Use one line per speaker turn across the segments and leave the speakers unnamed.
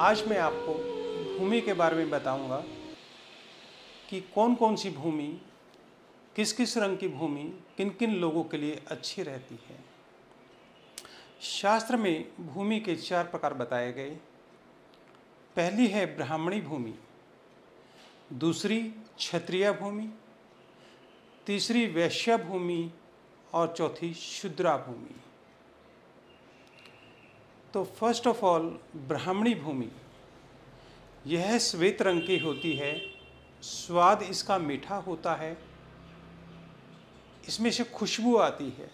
आज मैं आपको भूमि के बारे में बताऊंगा कि कौन कौन सी भूमि किस किस रंग की भूमि किन किन लोगों के लिए अच्छी रहती है शास्त्र में भूमि के चार प्रकार बताए गए पहली है ब्राह्मणी भूमि दूसरी क्षत्रिय भूमि तीसरी वैश्य भूमि और चौथी शुद्रा भूमि तो फर्स्ट ऑफ ऑल ब्राह्मणी भूमि यह श्वेत रंग की होती है स्वाद इसका मीठा होता है इसमें से खुशबू आती है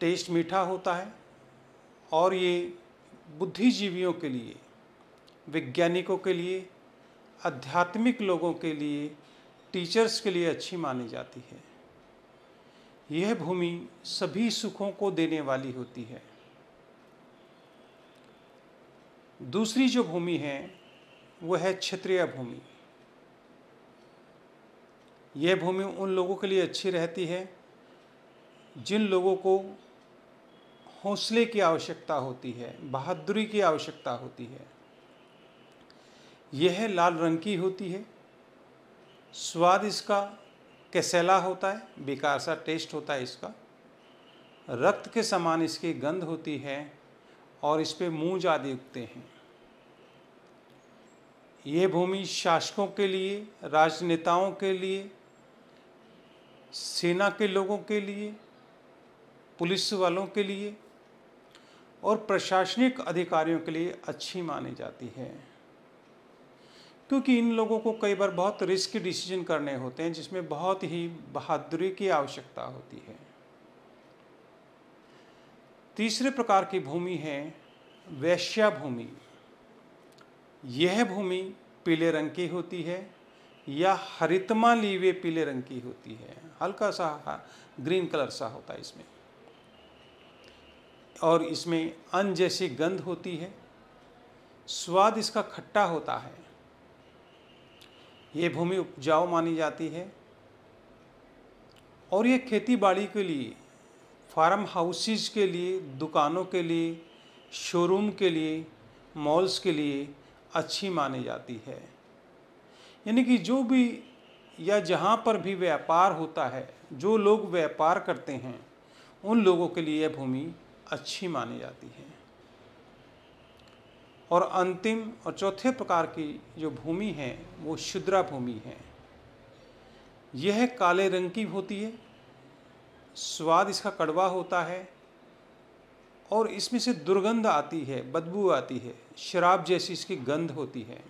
टेस्ट मीठा होता है और ये बुद्धिजीवियों के लिए वैज्ञानिकों के लिए आध्यात्मिक लोगों के लिए टीचर्स के लिए अच्छी मानी जाती है यह भूमि सभी सुखों को देने वाली होती है दूसरी जो भूमि है वह है क्षत्रिय भूमि यह भूमि उन लोगों के लिए अच्छी रहती है जिन लोगों को हौसले की आवश्यकता होती है बहादुरी की आवश्यकता होती है यह लाल रंग की होती है स्वाद इसका कैसेला होता है बेकार सा टेस्ट होता है इसका रक्त के समान इसकी गंध होती है और इस पर मूंज आदि उगते हैं ये भूमि शासकों के लिए राजनेताओं के लिए सेना के लोगों के लिए पुलिस वालों के लिए और प्रशासनिक अधिकारियों के लिए अच्छी मानी जाती है क्योंकि इन लोगों को कई बार बहुत रिस्की डिसीजन करने होते हैं जिसमें बहुत ही बहादुरी की आवश्यकता होती है तीसरे प्रकार की भूमि है वैश्या भूमि यह भूमि पीले रंग की होती है या हरितमा लीवे पीले रंग की होती है हल्का सा ग्रीन कलर सा होता है इसमें और इसमें अन जैसी गंध होती है स्वाद इसका खट्टा होता है ये भूमि उपजाऊ मानी जाती है और ये खेती बाड़ी के लिए फार्म हाउसेज के लिए दुकानों के लिए शोरूम के लिए मॉल्स के लिए अच्छी मानी जाती है यानी कि जो भी या जहाँ पर भी व्यापार होता है जो लोग व्यापार करते हैं उन लोगों के लिए यह भूमि अच्छी मानी जाती है और अंतिम और चौथे प्रकार की जो भूमि है वो शुद्रा भूमि है यह काले रंग की होती है स्वाद इसका कड़वा होता है और इसमें से दुर्गंध आती है बदबू आती है शराब जैसी इसकी गंध होती है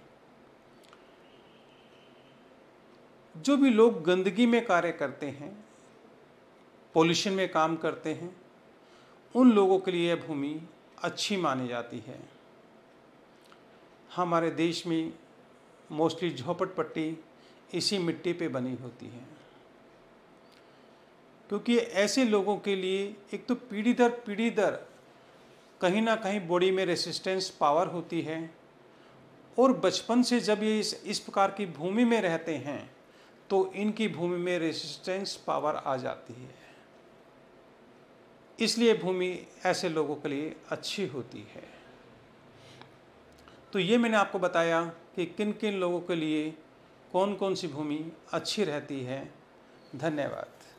जो भी लोग गंदगी में कार्य करते हैं पोल्यूशन में काम करते हैं उन लोगों के लिए यह भूमि अच्छी मानी जाती है हमारे देश में मोस्टली झोपटपट्टी इसी मिट्टी पे बनी होती है क्योंकि ऐसे लोगों के लिए एक तो पीढ़ी दर पीढ़ी दर कहीं ना कहीं बॉडी में रेसिस्टेंस पावर होती है और बचपन से जब ये इस इस प्रकार की भूमि में रहते हैं तो इनकी भूमि में रेसिस्टेंस पावर आ जाती है इसलिए भूमि ऐसे लोगों के लिए अच्छी होती है तो ये मैंने आपको बताया कि किन किन लोगों के लिए कौन कौन सी भूमि अच्छी रहती है धन्यवाद